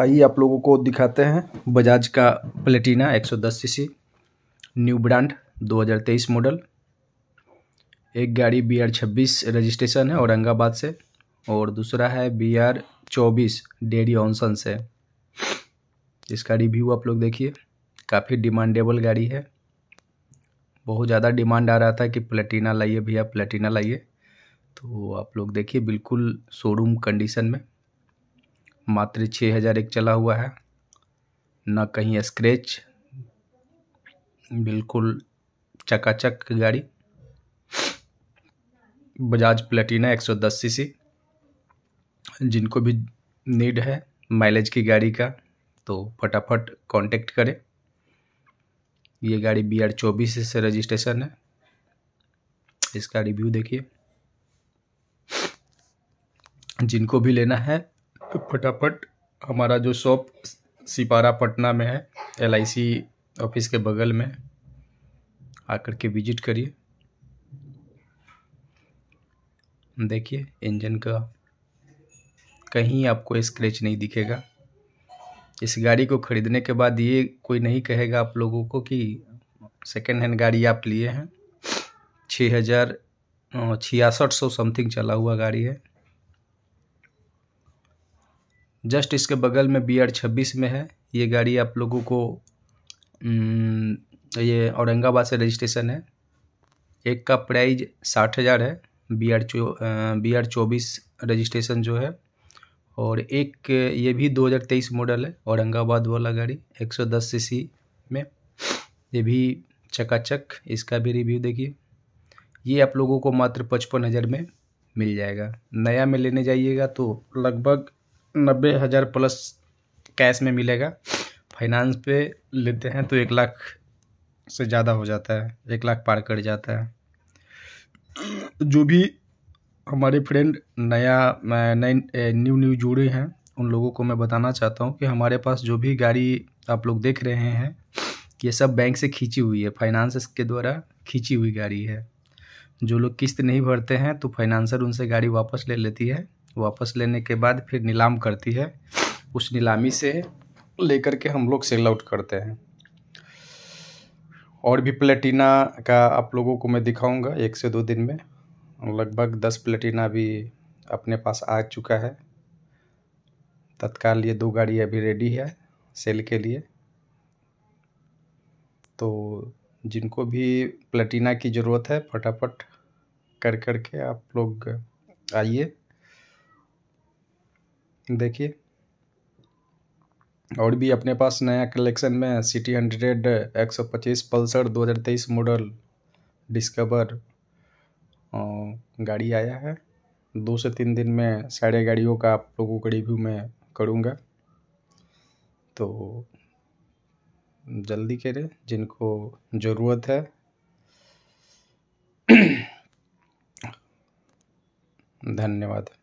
आइए आप लोगों को दिखाते हैं बजाज का Platina 110 CC new brand 2023 model एक गाड़ी बी आर छब्बीस रजिस्ट्रेशन है औरंगाबाद से और दूसरा है बी आर चौबीस डेरी ऑनसन से इसका रिव्यू आप लोग देखिए काफ़ी डिमांडेबल गाड़ी है बहुत ज़्यादा डिमांड आ रहा था कि प्लेटिना लाइए भैया प्लेटिना लाइए तो आप लोग देखिए बिल्कुल शोरूम कंडीशन में मात्र छः हज़ार एक चला हुआ है ना कहीं स्क्रैच बिल्कुल चकाचक गाड़ी बजाज प्लेटिना 110 सीसी जिनको भी नीड है माइलेज की गाड़ी का तो फटाफट कांटेक्ट करें ये गाड़ी बी आर चौबीस से रजिस्ट्रेशन है इसका रिव्यू देखिए जिनको भी लेना है फटाफट हमारा जो शॉप सिपारा पटना में है एल ऑफिस के बगल में आकर के विजिट करिए देखिए इंजन का कहीं आपको स्क्रैच नहीं दिखेगा इस गाड़ी को ख़रीदने के बाद ये कोई नहीं कहेगा आप लोगों को कि सेकेंड हैंड गाड़ी आप लिए हैं छः हज़ार छियासठ सौ समथिंग चला हुआ गाड़ी है जस्ट इसके बगल में बी आर छब्बीस में है ये गाड़ी आप लोगों को ये औरंगाबाद से रजिस्ट्रेशन है एक का प्राइज साठ हज़ार है बी आर चो बी आर चौबीस रजिस्ट्रेशन जो है और एक ये भी 2023 मॉडल है औरंगाबाद वाला गाड़ी 110 सीसी में ये भी चकाचक इसका भी रिव्यू देखिए ये आप लोगों को मात्र पचपन हज़ार में मिल जाएगा नया में लेने जाइएगा तो लगभग नब्बे हज़ार प्लस कैश में मिलेगा फाइनेंस पे लेते हैं तो एक लाख से ज़्यादा हो जाता है एक लाख पार कर जाता है जो भी हमारे फ्रेंड नया नए न्यू न्यू जुड़े हैं उन लोगों को मैं बताना चाहता हूँ कि हमारे पास जो भी गाड़ी आप लोग देख रहे हैं ये सब बैंक से खींची हुई है फाइनेंस के द्वारा खींची हुई गाड़ी है जो लोग किस्त नहीं भरते हैं तो फाइनेंसर उनसे गाड़ी वापस ले लेती है वापस लेने के बाद फिर नीलाम करती है उस नीलामी से लेकर के हम लोग सेल आउट करते हैं और भी प्लेटिना का आप लोगों को मैं दिखाऊंगा एक से दो दिन में लगभग दस प्लेटिना भी अपने पास आ चुका है तत्काल ये दो गाड़ी अभी रेडी है सेल के लिए तो जिनको भी प्लेटिना की ज़रूरत है फटाफट कर करके आप लोग आइए देखिए और भी अपने पास नया कलेक्शन में सिटी हंड्रेड एक सौ पच्चीस पल्सर दो हज़ार तेईस मॉडल डिस्कवर गाड़ी आया है दो से तीन दिन में सारे गाड़ियों का आप लोगों का रिव्यू मैं करूँगा तो जल्दी करें जिनको ज़रूरत है धन्यवाद